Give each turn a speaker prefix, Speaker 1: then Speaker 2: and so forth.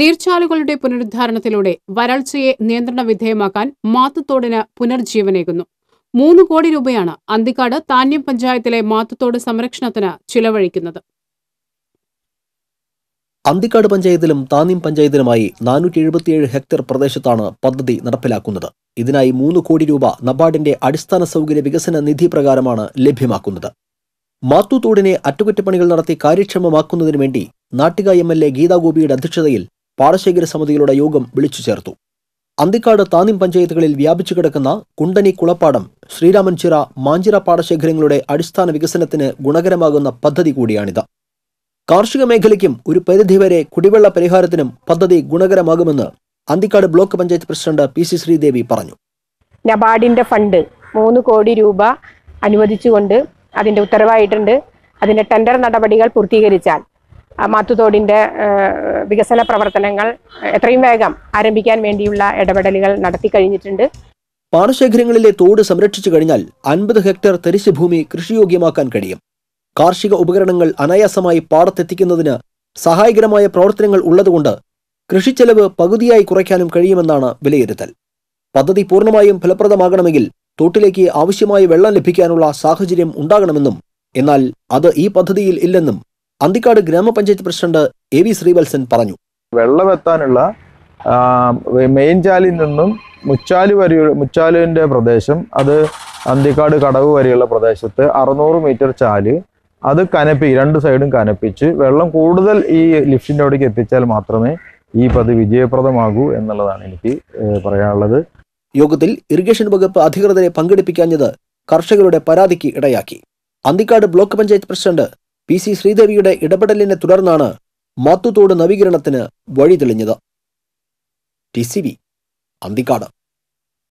Speaker 1: നീർച്ചാലുകളുടെ പുനരുദ്ധാരണത്തിലൂടെ വരൾച്ചയെ നിയന്ത്രണ വിധേയമാക്കാൻ മാത്തത്തോടിന് പുനർജീവനേകുന്നു മൂന്ന് കോടി രൂപയാണ് അന്തിക്കാട് താന്യം പഞ്ചായത്തിലെ മാത്തത്തോട് സംരക്ഷണത്തിന് ചിലവഴിക്കുന്നത്
Speaker 2: അന്തിക്കാട് പഞ്ചായത്തിലും താന്യം പഞ്ചായത്തിലുമായി നാനൂറ്റി എഴുപത്തിയേഴ് ഹെക്ടർ പ്രദേശത്താണ് പദ്ധതി നടപ്പിലാക്കുന്നത് ഇതിനായി മൂന്ന് കോടി രൂപ നബാർഡിന്റെ അടിസ്ഥാന സൗകര്യ വികസന നിധി പ്രകാരമാണ് ലഭ്യമാക്കുന്നത് മാത്തുത്തോടിനെ അറ്റകുറ്റപ്പണികൾ നടത്തി കാര്യക്ഷമമാക്കുന്നതിനു വേണ്ടി നാട്ടിക എം എൽ എ ഗീതാഗോപിയുടെ അധ്യക്ഷതയിൽ പാടശേഖര സമിതികളുടെ യോഗം വിളിച്ചു ചേർത്തു അന്തിക്കാട് താന്നിം പഞ്ചായത്തുകളിൽ വ്യാപിച്ചു കിടക്കുന്ന കുണ്ടനി കുളപ്പാടം ശ്രീരാമൻചിറ മാഞ്ചിറ പാടശേഖരങ്ങളുടെ അടിസ്ഥാന വികസനത്തിന് ഗുണകരമാകുന്ന പദ്ധതി കൂടിയാണിത് കാർഷിക മേഖലയ്ക്കും ഒരു പരിധിവരെ കുടിവെള്ള പരിഹാരത്തിനും പദ്ധതി ഗുണകരമാകുമെന്ന് Anthikad block panchayat president P C Sreedevi പറഞ്ഞു
Speaker 3: നബാർഡിന്റെ ഫണ്ട് മൂന്ന് കോടി രൂപ അനുവദിച്ചുകൊണ്ട് അതിന്റെ ഉത്തരവായിട്ടുണ്ട് അതിന്റെ ടെൻഡർ നടപടികൾ പൂർത്തീകരിച്ചാൽ മാത്തുതോടിൻ്റെ വികസന പ്രവർത്തനങ്ങൾ എത്രയും വേഗം ആരംഭിക്കാൻ വേണ്ടിയുള്ള ഇടപെടലുകൾ നടത്തി കഴിഞ്ഞിട്ടുണ്ട്
Speaker 2: പാടശേഖരങ്ങളിലെ തോട് സംരക്ഷിച്ചു കഴിഞ്ഞാൽ അൻപത് ഹെക്ടർ ഭൂമി കൃഷിയോഗ്യമാക്കാൻ കഴിയും കാർഷിക ഉപകരണങ്ങൾ അനായാസമായി പാടത്തെത്തിക്കുന്നതിന് സഹായകരമായ പ്രവർത്തനങ്ങൾ ഉള്ളതുകൊണ്ട് കൃഷി ചെലവ് പകുതിയായി കുറയ്ക്കാനും കഴിയുമെന്നാണ് വിലയിരുത്തൽ പദ്ധതി പൂർണ്ണമായും ഫലപ്രദമാകണമെങ്കിൽ തോട്ടിലേക്ക് ആവശ്യമായ വെള്ളം ലഭിക്കാനുള്ള സാഹചര്യം ഉണ്ടാകണമെന്നും എന്നാൽ അത് ഈ പദ്ധതിയിൽ ഇല്ലെന്നും അന്തിക്കാട് ഗ്രാമപഞ്ചായത്ത് പ്രസിഡന്റ് എ വി ശ്രീവത്സൻ പറഞ്ഞു വെള്ളമെത്താനുള്ള മെയിൻ ചാലിൽ നിന്നും മുച്ചാല് വരെ
Speaker 4: മുച്ചാലിൻ്റെ പ്രദേശം അത് അന്തിക്കാട് കടവ് വരെയുള്ള പ്രദേശത്ത് അറുന്നൂറ് മീറ്റർ ചാല് അത് കനപ്പി രണ്ട് സൈഡും കനപ്പിച്ച് വെള്ളം കൂടുതൽ ഈ ലിഫ്റ്റിൻ്റെ അവിടേക്ക് എത്തിച്ചാൽ മാത്രമേ
Speaker 2: ഈ പദ്ധതി വിജയപ്രദമാകൂ എന്നുള്ളതാണ് എനിക്ക് പറയാനുള്ളത് യോഗത്തിൽ ഇറിഗേഷൻ വകുപ്പ് അധികൃതരെ പങ്കെടുപ്പിക്കാഞ്ഞത് കർഷകരുടെ പരാതിക്ക് ഇടയാക്കി Anthikad block panchayat president P C ശ്രീദേവിയുടെ ഇടപെടലിനെ തുടർന്നാണ് മാത്തുതോട് നവീകരണത്തിന് വഴി തെളിഞ്ഞത് ടി സി വി അന്തിക്കാട്